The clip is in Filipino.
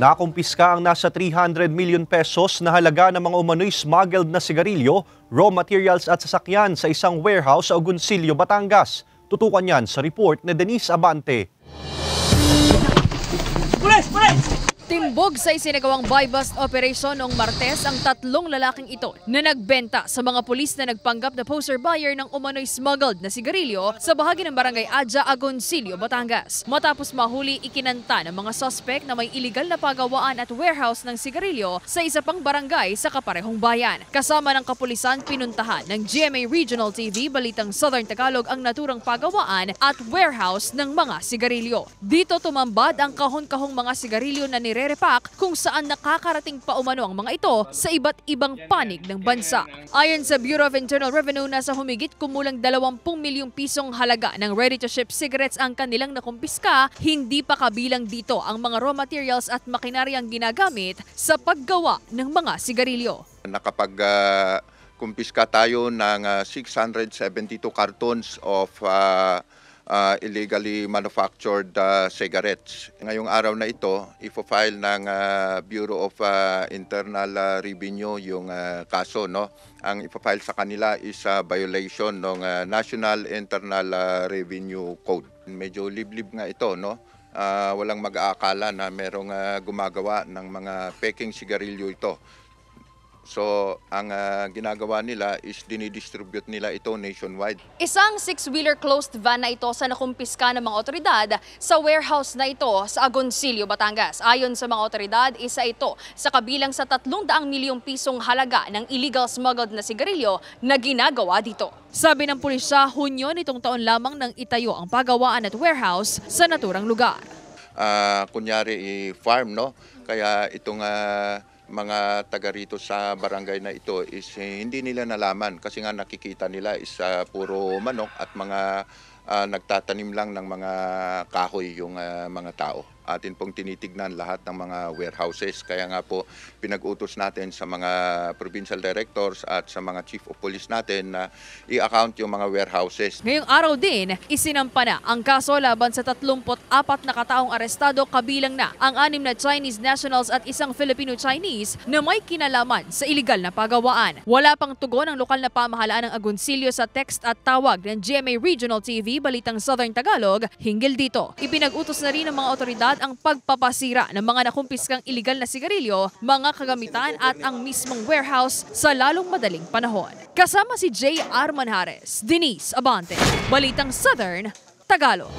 Nakumpiska ang nasa 300 million pesos na halaga ng mga umano'y smuggled na sigarilyo, raw materials at sasakyan sa isang warehouse sa Ogunsilyo, Batangas. Tutukan yan sa report ni Denise Abante. Pulis! Pulis! Timbog sa isinagawang buy-bust operation noong Martes ang tatlong lalaking ito na nagbenta sa mga pulis na nagpanggap na poster buyer ng umano'y smuggled na sigarilyo sa bahagi ng barangay Adja, Agoncillo, Batangas. Matapos mahuli, ikinanta ng mga suspect na may iligal na pagawaan at warehouse ng sigarilyo sa isa pang barangay sa kaparehong bayan. Kasama ng kapulisan, pinuntahan ng GMA Regional TV Balitang Southern Tagalog ang naturang pagawaan at warehouse ng mga sigarilyo. Dito tumambad ang kahon-kahong mga sigarilyo na nire nire-repack kung saan nakakarating pa umano ang mga ito sa iba't ibang panig ng bansa. Ayon sa Bureau of Internal Revenue, nasa humigit kumulang 20 milyong pisong halaga ng ready-to-ship cigarettes ang kanilang nakumpiska, hindi pa kabilang dito ang mga raw materials at makinaryang ginagamit sa paggawa ng mga sigarilyo. Nakapag uh, kumpiska tayo ng uh, ah, 672 cartons of uh, uh, illegally manufactured uh, cigarettes. Ngayong araw na ito, ifo-file ng uh, Bureau of uh, Internal uh, Revenue yung uh, kaso. No? Ang ifo-file sa kanila is uh, violation ng uh, National Internal uh, Revenue Code. Medyo liblib nga ito. No? Uh, walang mag-aakala na merong uh, gumagawa ng mga peking sigarilyo ito. So, ang uh, ginagawa nila is dinidistribute nila ito nationwide. Isang six-wheeler closed van na ito sa nakumpiska ng mga otoridad sa warehouse na ito sa Agoncillo, Batangas. Ayon sa mga otoridad, isa ito sa kabilang sa 300 milyong pisong halaga ng illegal smuggled na sigarilyo na ginagawa dito. Sabi ng pulisya, Hunyo nitong taon lamang nang itayo ang pagawaan at warehouse sa naturang lugar. Uh, kunyari, i-farm, no? Kaya itong uh, mga taga rito sa barangay na ito is eh, hindi nila nalaman kasi nga nakikita nila is uh, puro manok at mga uh, nagtatanim lang ng mga kahoy yung uh, mga tao. Atin pong tinitignan lahat ng mga warehouses. Kaya nga po pinag-utos natin sa mga provincial directors at sa mga chief of police natin na i-account yung mga warehouses. Ngayong araw din, isinampa na ang kaso laban sa 34 na kataong arestado kabilang na ang anim na Chinese nationals at isang Filipino-Chinese na may kinalaman sa iligal na pagawaan. Wala pang tugon ang lokal na pamahalaan ng agunsilyo sa text at tawag ng GMA Regional TV TV Balitang Southern Tagalog hinggil dito. Ipinag-utos na rin ng mga otoridad ang pagpapasira ng mga nakumpiskang iligal na sigarilyo, mga kagamitan at ang mismong warehouse sa lalong madaling panahon. Kasama si J. Armanhares, Denise Abante, Balitang Southern, Tagalog.